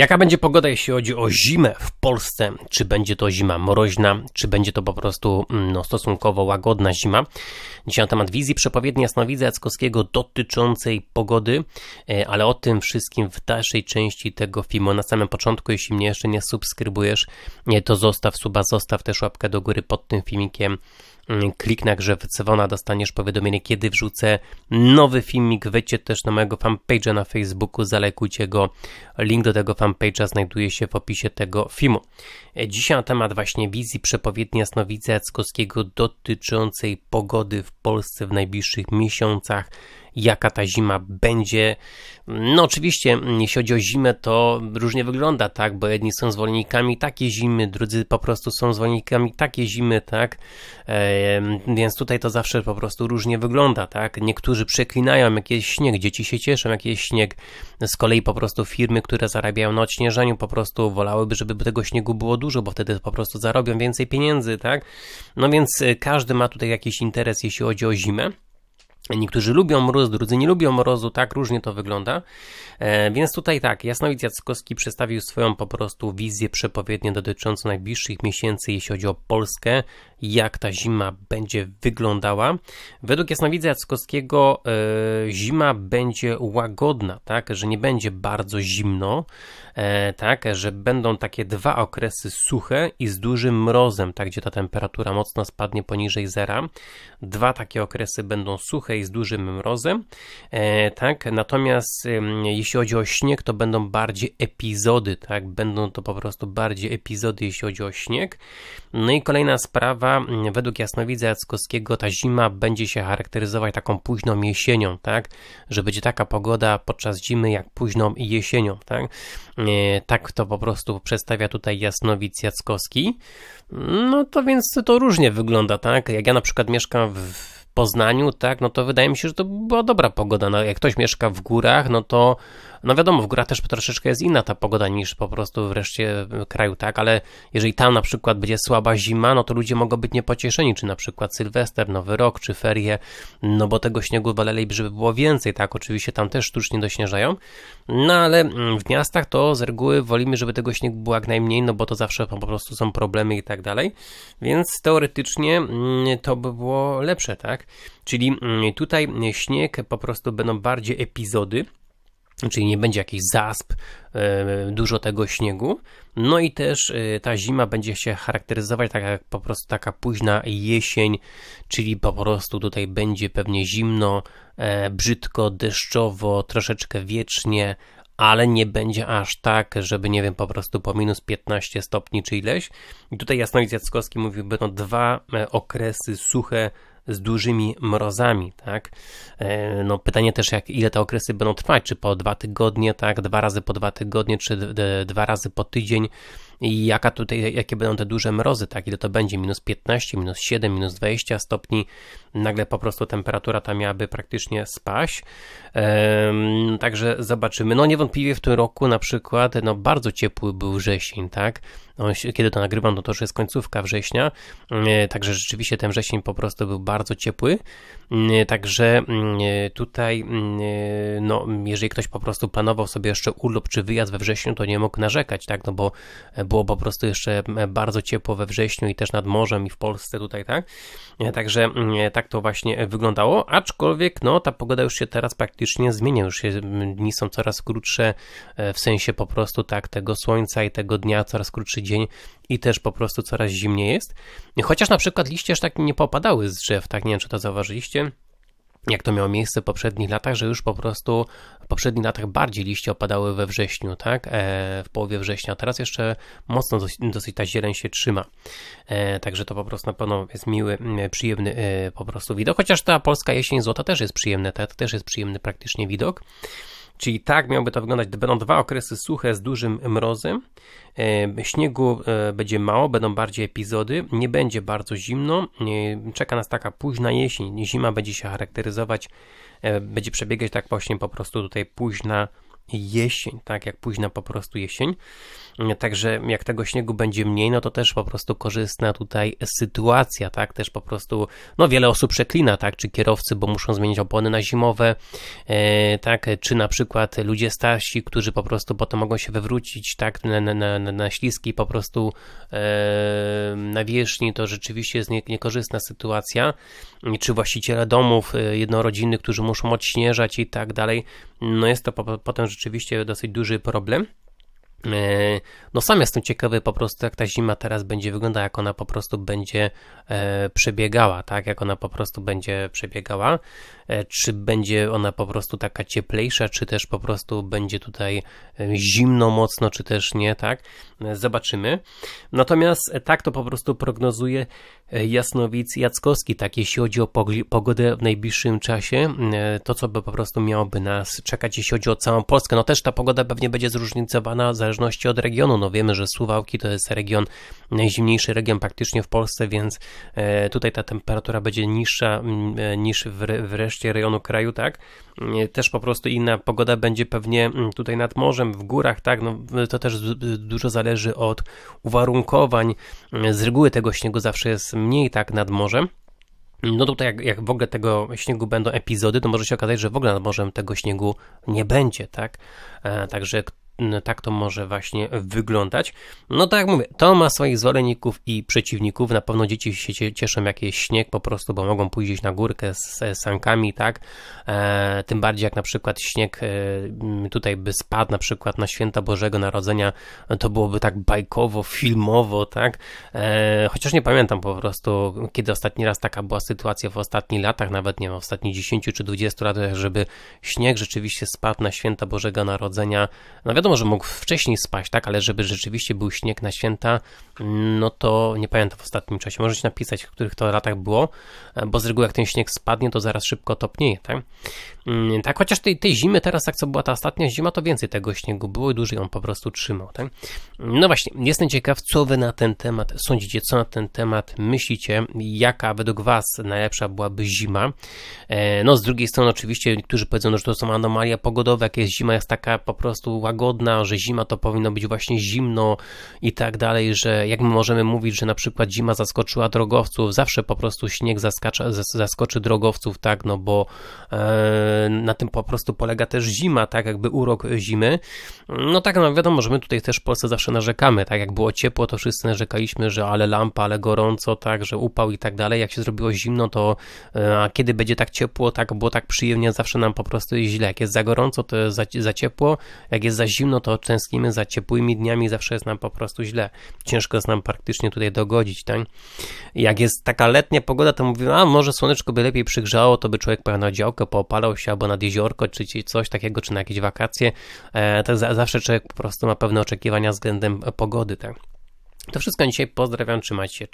Jaka będzie pogoda, jeśli chodzi o zimę w Polsce? Czy będzie to zima mroźna, czy będzie to po prostu mm, no, stosunkowo łagodna zima? Dzisiaj na temat wizji przepowiedni Jasnowidza Jackowskiego dotyczącej pogody, e, ale o tym wszystkim w dalszej części tego filmu. Na samym początku, jeśli mnie jeszcze nie subskrybujesz, e, to zostaw suba, zostaw też łapkę do góry pod tym filmikiem Mm, klik na grze Wycewona, dostaniesz powiadomienie, kiedy wrzucę nowy filmik. Wejdźcie też na mojego fanpage'a na Facebooku, zalekujcie go. Link do tego fanpage'a znajduje się w opisie tego filmu. E, Dzisiaj na temat właśnie wizji przepowiedni Jasnowidza Jackowskiego dotyczącej pogody w Polsce w najbliższych miesiącach jaka ta zima będzie. No oczywiście, jeśli chodzi o zimę, to różnie wygląda, tak, bo jedni są zwolennikami takiej zimy, drudzy po prostu są zwolennikami takiej zimy, tak, więc tutaj to zawsze po prostu różnie wygląda, tak. Niektórzy przeklinają jakiś śnieg, dzieci się cieszą jakiś śnieg, z kolei po prostu firmy, które zarabiają na odśnieżaniu po prostu wolałyby, żeby tego śniegu było dużo, bo wtedy po prostu zarobią więcej pieniędzy, tak. No więc e, każdy ma tutaj jakiś interes, jeśli chodzi o zimę. Niektórzy lubią mróz, drudzy nie lubią mrozu, tak różnie to wygląda. E, więc tutaj tak, Jasnowidz Jackowski przedstawił swoją po prostu wizję przepowiednią dotyczącą najbliższych miesięcy, jeśli chodzi o Polskę, jak ta zima będzie wyglądała. Według Jasnowidza Jackowskiego e, zima będzie łagodna, tak, że nie będzie bardzo zimno, e, tak, że będą takie dwa okresy suche i z dużym mrozem, tak, gdzie ta temperatura mocno spadnie poniżej zera. Dwa takie okresy będą suche z dużym mrozem, e, tak, natomiast jeśli chodzi o śnieg, to będą bardziej epizody, tak, będą to po prostu bardziej epizody, jeśli chodzi o śnieg. No i kolejna sprawa, mm, według jasnowidza Jackowskiego ta zima będzie się charakteryzować taką późną jesienią, tak, że będzie taka pogoda podczas zimy jak późną jesienią, tak, e, tak to po prostu przedstawia tutaj jasnowidz Jackowski. No to więc to różnie wygląda, tak, jak ja na przykład mieszkam w Poznaniu, tak, no to wydaje mi się, że to była dobra pogoda. No, jak ktoś mieszka w górach, no to no wiadomo, w górach też troszeczkę jest inna ta pogoda niż po prostu wreszcie kraju, tak? Ale jeżeli tam na przykład będzie słaba zima, no to ludzie mogą być niepocieszeni, czy na przykład Sylwester, Nowy Rok, czy ferie, no bo tego śniegu woleliby, żeby było więcej, tak? Oczywiście tam też sztucznie dośnieżają, no ale mm, w miastach to z reguły wolimy, żeby tego śniegu było jak najmniej, no bo to zawsze po prostu są problemy i tak dalej, więc teoretycznie mm, to by było lepsze, tak? Czyli mm, tutaj śnieg po prostu będą bardziej epizody, czyli nie będzie jakichś zasp, e, dużo tego śniegu. No i też e, ta zima będzie się charakteryzować tak jak po prostu taka późna jesień, czyli po prostu tutaj będzie pewnie zimno, e, brzydko, deszczowo, troszeczkę wiecznie, ale nie będzie aż tak, żeby, nie wiem, po prostu po minus 15 stopni czy ileś. I tutaj Jasnowidz Jackowski mówiłby, no dwa okresy suche, z dużymi mrozami, tak? E, no pytanie też, jak, ile te okresy będą trwać, czy po dwa tygodnie, tak? Dwa razy po dwa tygodnie, czy dwa razy po tydzień, i jaka tutaj, jakie będą te duże mrozy, tak, ile to będzie, minus 15, minus 7, minus 20 stopni, nagle po prostu temperatura ta miałaby praktycznie spaść, ehm, także zobaczymy, no niewątpliwie w tym roku na przykład, no bardzo ciepły był wrzesień, tak, no, kiedy to nagrywam, no to już jest końcówka września, mm, e, także rzeczywiście ten wrzesień po prostu był bardzo ciepły, mm, e, także mm, e, tutaj, no jeżeli ktoś po prostu planował sobie jeszcze urlop czy wyjazd we wrześniu, to nie mógł narzekać, tak, no bo było po prostu jeszcze bardzo ciepło we wrześniu i też nad morzem i w Polsce tutaj, tak? E, także mm, e, tak to właśnie e, wyglądało, aczkolwiek no ta pogoda już się teraz praktycznie zmienia, już się, mm, dni są coraz krótsze w sensie po prostu tak tego słońca i tego dnia, coraz krótszy dzień i też po prostu coraz zimniej jest. Chociaż na przykład liście aż tak nie popadały z drzew, tak nie wiem czy to zauważyliście jak to miało miejsce w poprzednich latach, że już po prostu w poprzednich latach bardziej liście opadały we wrześniu, tak? E, w połowie września. Teraz jeszcze mocno dosyć, dosyć ta zieleń się trzyma. E, także to po prostu na pewno jest miły, przyjemny e, po prostu widok. Chociaż ta polska jesień złota też jest przyjemna, to też jest przyjemny praktycznie widok. Czyli tak miałoby to wyglądać. Będą dwa okresy suche z dużym mrozem. E, śniegu e, będzie mało, będą bardziej epizody. Nie będzie bardzo zimno. E, czeka nas taka późna jesień. Zima będzie się charakteryzować, będzie przebiegać tak właśnie po prostu tutaj późna jesień, tak jak późna po prostu jesień. Także jak tego śniegu będzie mniej, no to też po prostu korzystna tutaj sytuacja, tak? Też po prostu, no wiele osób przeklina, tak? Czy kierowcy, bo muszą zmienić opony na zimowe, e, tak? Czy na przykład ludzie starsi, którzy po prostu potem mogą się wywrócić, tak? Na, na, na, na śliskiej po prostu e, nawierzchni, to rzeczywiście jest nie, niekorzystna sytuacja. Czy właściciele domów e, jednorodzinnych, którzy muszą odśnieżać i tak dalej, no jest to po, potem rzeczywiście rzeczywiście dosyć duży problem. E, no sam jestem ciekawy po prostu jak ta zima teraz będzie wyglądała, jak ona po prostu będzie e, przebiegała, tak? Jak ona po prostu będzie przebiegała. E, czy będzie ona po prostu taka cieplejsza, czy też po prostu będzie tutaj e, zimno mocno, czy też nie, tak? E, zobaczymy. Natomiast tak to po prostu prognozuje Jasnowic Jackowski, tak? Jeśli chodzi o pogodę w najbliższym czasie, to co by po prostu miałoby nas czekać, jeśli chodzi o całą Polskę. No też ta pogoda pewnie będzie zróżnicowana, zależy zależności od regionu. No wiemy, że Suwałki to jest region, najzimniejszy region praktycznie w Polsce, więc e, tutaj ta temperatura będzie niższa e, niż w reszcie rejonu kraju, tak? E, też po prostu inna pogoda będzie pewnie tutaj nad morzem, w górach, tak? No, to też dużo zależy od uwarunkowań. Z reguły tego śniegu zawsze jest mniej, tak, nad morzem. No tutaj jak, jak w ogóle tego śniegu będą epizody, to może się okazać, że w ogóle nad morzem tego śniegu nie będzie, tak? E, także no, tak to może właśnie wyglądać. No tak jak mówię, to ma swoich zwolenników i przeciwników. Na pewno dzieci się cieszą, jak jest śnieg po prostu, bo mogą pójść na górkę z sankami, tak? E, tym bardziej jak na przykład śnieg e, tutaj by spadł na przykład na święta Bożego Narodzenia, to byłoby tak bajkowo, filmowo, tak? E, chociaż nie pamiętam po prostu, kiedy ostatni raz taka była sytuacja w ostatnich latach, nawet nie wiem, w ostatnich 10 czy 20 latach, żeby śnieg rzeczywiście spadł na święta Bożego Narodzenia. No wiadomo, wiadomo, że mógł wcześniej spaść, tak, ale żeby rzeczywiście był śnieg na święta, no to nie pamiętam w ostatnim czasie. Możecie napisać, w których to latach było, e, bo z reguły jak ten śnieg spadnie, to zaraz szybko topnieje, tak? Mm, tak, chociaż tej, tej zimy teraz, jak co była ta ostatnia zima, to więcej tego śniegu było i dłużej on po prostu trzymał, tak? No właśnie, jestem ciekaw, co wy na ten temat sądzicie, co na ten temat myślicie, jaka według was najlepsza byłaby zima? E, no z drugiej strony oczywiście niektórzy powiedzą, no, że to są anomalia pogodowe, jak jest zima, jest taka po prostu łagodna, chłodna, że zima to powinno być właśnie zimno i tak dalej, że jak my możemy mówić, że na przykład zima zaskoczyła drogowców, zawsze po prostu śnieg zaskacza, zaskoczy drogowców, tak, no bo e, na tym po prostu polega też zima, tak, jakby urok zimy. No tak, no wiadomo, że my tutaj też w Polsce zawsze narzekamy, tak, jak było ciepło, to wszyscy narzekaliśmy, że ale lampa, ale gorąco, tak, że upał i tak dalej, jak się zrobiło zimno, to e, a kiedy będzie tak ciepło, tak, było tak przyjemnie, zawsze nam po prostu jest źle, jak jest za gorąco, to jest za, za ciepło, jak jest za zimno, no to tęsknimy za ciepłymi dniami, zawsze jest nam po prostu źle. Ciężko jest nam praktycznie tutaj dogodzić, tak? Jak jest taka letnia pogoda, to mówimy, a może słoneczko by lepiej przygrzało, to by człowiek pojechał na działkę, poopalał się albo nad jeziorko, czy coś takiego, czy na jakieś wakacje. E, tak zawsze człowiek po prostu ma pewne oczekiwania względem pogody, tak? To wszystko dzisiaj. Pozdrawiam, trzymajcie się.